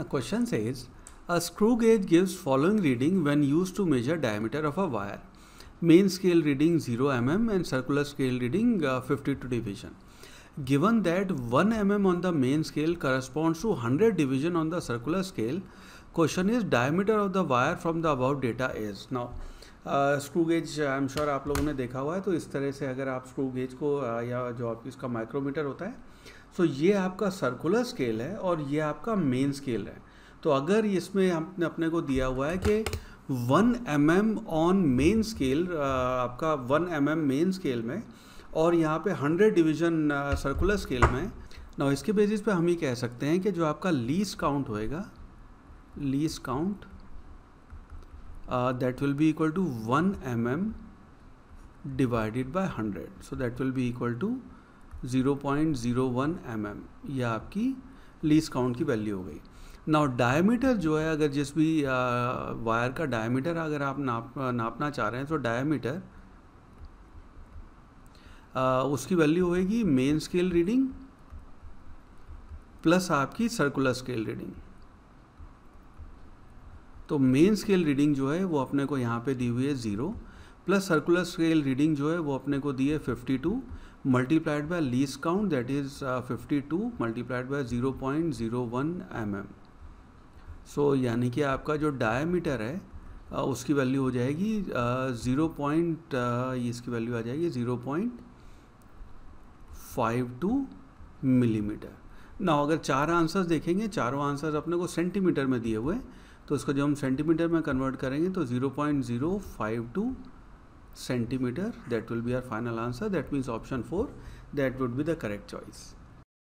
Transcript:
The question says, a screw gauge gives following reading when used to measure diameter of a wire. Main scale reading 0 mm and circular scale reading uh, 52 division. Given that 1 mm on the main scale corresponds to 100 division on the circular scale, question is diameter of the wire from the above data is. Now, screw gauge I am sure आप लोगों ने देखा हुआ है तो इस तरह से अगर आप स्क्रू गेज को uh, या जो आप इसका माइक्रोमीटर होता है सो so ये आपका सर्कुलर स्केल है और ये आपका मेन स्केल है तो अगर इसमें हमने अपने को दिया हुआ है कि one M M on main scale आपका one M M main scale में और यहाँ पे हंड्रेड डिवीजन सर्कुलर स्केल में ना इसके बेसिस पे हम ये कह सकते हैं कि जो आपका लीस काउंट होएगा least count uh, that will be equal to 1 mm divided by 100 so that will be equal to 0.01 mm ये आपकी लीज काउंट की वैल्यू हो गई नाउ डायमीटर जो है अगर जिस भी वायर uh, का डायमीटर अगर आप नाप uh, नापना चाह रहे हैं तो डायमीटर आ, uh, उसकी वैल्यू होएगी मेन स्केल रीडिंग प्लस आपकी सर्कुलर स्केल रीडिंग तो मेन स्केल रीडिंग जो है वो अपने को यहाँ पे दी हुई है zero plus circular scale reading जो है वो अपने को दी है fifty two multiplied by least count that is fifty two multiplied by zero point zero one M M so यानी कि आपका जो डायमीटर है uh, उसकी वैल्यू हो जाएगी ज़ीरो uh, पॉइंट uh, इसकी वैल्यू आ जाएगी zero point five two millimetre ना अगर चार आंसर्स देखेंगे चारों आंसर्स अपने को सेंटीमीटर में दिए हुए हैं तो इसको जब हम सेंटीमीटर में कन्वर्ट करेंगे तो 0.052 centimetre that will be our final answer that means option four that would be the correct choice